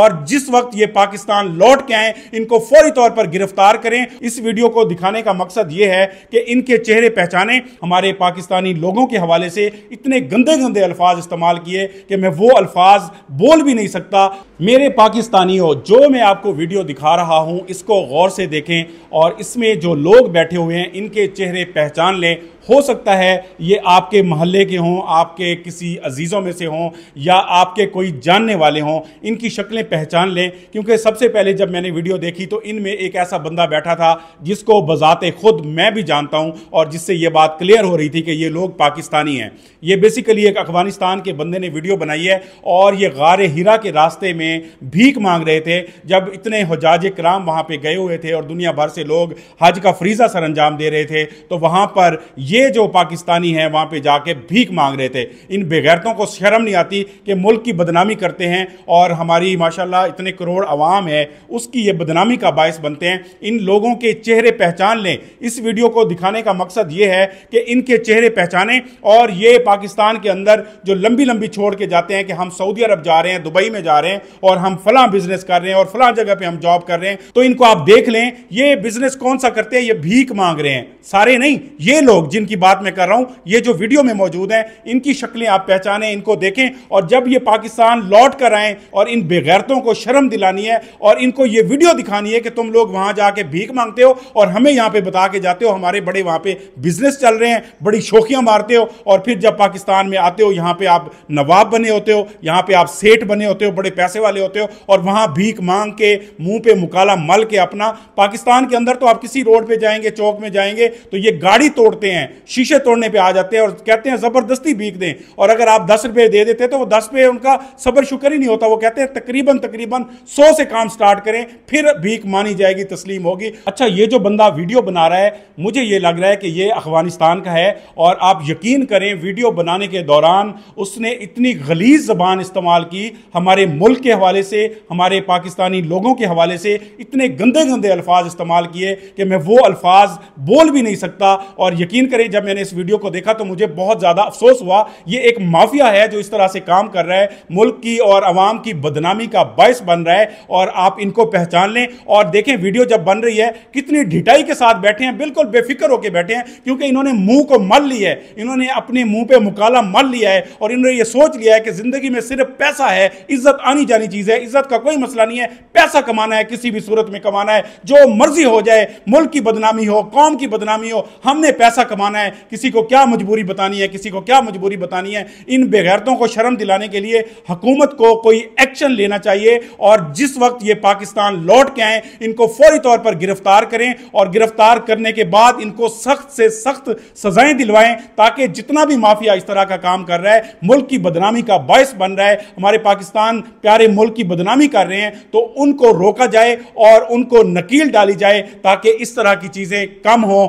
और जिस वक्त ये पाकिस्तान लौट के आए इनको फौरी तौर पर गिरफ्तार करें इस वीडियो को दिखाने का मकसद ये है कि इनके चेहरे पहचाने हमारे पाकिस्तानी लोगों के हवाले से इतने गंदे गंदे अल्फाज इस्तेमाल किए कि मैं वो अल्फाज बोल भी नहीं सकता मेरे पाकिस्तानियों जो मैं आपको वीडियो दिखा रहा हूँ इसको गौर से देखें और इसमें जो लोग बैठे हुए हैं इनके चेहरे पहचान लें हो सकता है ये आपके महल्ले के हों आपके किसी अजीज़ों में से हों या आपके कोई जानने वाले हों इनकी शक्लें पहचान लें क्योंकि सबसे पहले जब मैंने वीडियो देखी तो इनमें एक ऐसा बंदा बैठा था जिसको बजाते खुद मैं भी जानता हूँ और जिससे ये बात क्लियर हो रही थी कि ये लोग पाकिस्तानी हैं ये बेसिकली एक अफगानिस्तान के बंदे ने वीडियो बनाई है और ये गार हीरा के रास्ते में भीख मांग रहे थे जब इतने हजाज कराम वहाँ पर गए हुए थे और दुनिया भर से लोग हज का फ्रीज़ा सर अंजाम दे रहे थे तो वहाँ पर ये जो पाकिस्तानी हैं वहाँ पे जाके भीख मांग रहे थे इन बेगैरतों को शर्म नहीं आती कि मुल्क की बदनामी करते हैं और हमारी माशाल्लाह इतने करोड़ आवाम है उसकी ये बदनामी का बायस बनते हैं इन लोगों के चेहरे पहचान लें इस वीडियो को दिखाने का मकसद ये है कि इनके चेहरे पहचानें और ये पाकिस्तान के अंदर जो लंबी लंबी छोड़ के जाते हैं कि हम सऊदी अरब जा रहे हैं दुबई में जा रहे हैं और हम फलां बिजनेस कर रहे हैं और फलां जगह पर हम जॉब कर रहे हैं तो इनको आप देख लें ये बिजनेस कौन सा करते हैं ये भीख मांग रहे हैं सारे नहीं ये लोग जिन जिनकी बात मैं कर रहा हूं ये जो वीडियो में मौजूद हैं इनकी शक्लें आप पहचानें इनको देखें और जब ये पाकिस्तान लौट कर आए और इन बेगैरतों को शर्म दिलानी है और इनको ये वीडियो दिखानी है कि तुम लोग वहां जाके भीख मांगते हो और हमें यहां पर बता के जाते हो हमारे बड़े वहां पर बिजनेस चल रहे हैं बड़ी शोखियां मारते हो और फिर जब पाकिस्तान में आते हो यहां पर आप नवाब बने होते हो यहां पर आप सेठ बने होते हो बड़े पैसे वाले होते हो और वहां भीख मांग के मुंह पे मुकाला मल के अपना पाकिस्तान के अंदर तो आप किसी रोड पे जाएंगे चौक में जाएंगे तो ये गाड़ी तोड़ते हैं शीशे तोड़ने पे आ जाते हैं और कहते हैं ज़बरदस्ती बीक दें और अगर आप दस रुपये दे देते तो वो दस पे उनका सबर शुक्र ही नहीं होता वो कहते हैं तकरीबन तकरीबन सौ से काम स्टार्ट करें फिर भीख मानी जाएगी तस्लीम होगी अच्छा ये जो बंदा वीडियो बना रहा है मुझे ये लग रहा है कि ये अफगानिस्तान का है और आप यकीन करें वीडियो बनाने के दौरान उसने इतनी गलीज जबान इस्तेमाल की हमारे मुल्क के हवाले से हमारे पाकिस्तानी लोगों के हवाले से इतने गंदे गंदे अल्फाज इस्तेमाल किए कि मैं वो अल्फाज बोल भी नहीं सकता और यकीन करें ही जब मैंने इस वीडियो को देखा तो मुझे बहुत ज़्यादा अफसोस हुआ ये एक माफिया है जो इस तरह से काम कर रहा है मुल्क की और आवाम की बदनामी का बायस बन रहा है और आप इनको पहचान लें और देखें वीडियो जब बन रही है कितनी ढिटाई के साथ बैठे हैं बिल्कुल बेफिक्र होकर बैठे हैं क्योंकि इन्होंने मुंह को मल लिया है इन्होंने अपने मुंह पर मुकाला मल लिया है और इन्होंने ये सोच लिया है कि जिंदगी में सिर्फ पैसा है इज्जत आनी जानी चीज है इज्जत का कोई मसला नहीं है पैसा कमाना है किसी भी सूरत में कमाना है जो मर्जी हो जाए मुल्क की बदनामी हो कौम की बदनामी हो हमने पैसा कमाना बताना है किसी को क्या मजबूरी बतानी है किसी को क्या मजबूरी बतानी है इन बेगैरतों को शर्म दिलाने के लिए हुकूमत को कोई एक्शन लेना चाहिए और जिस वक्त ये पाकिस्तान लौट के आए इनको फौरी तौर पर गिरफ्तार करें और गिरफ्तार करने के बाद इनको सख्त से सख्त सजाएं दिलवाएं ताकि जितना भी माफिया इस तरह का काम कर रहा है मुल्क की बदनामी का बायस बन रहा है हमारे पाकिस्तान प्यारे मुल्क की बदनामी कर रहे हैं तो उनको रोका जाए और उनको नकील डाली जाए ताकि इस तरह की चीज़ें कम हों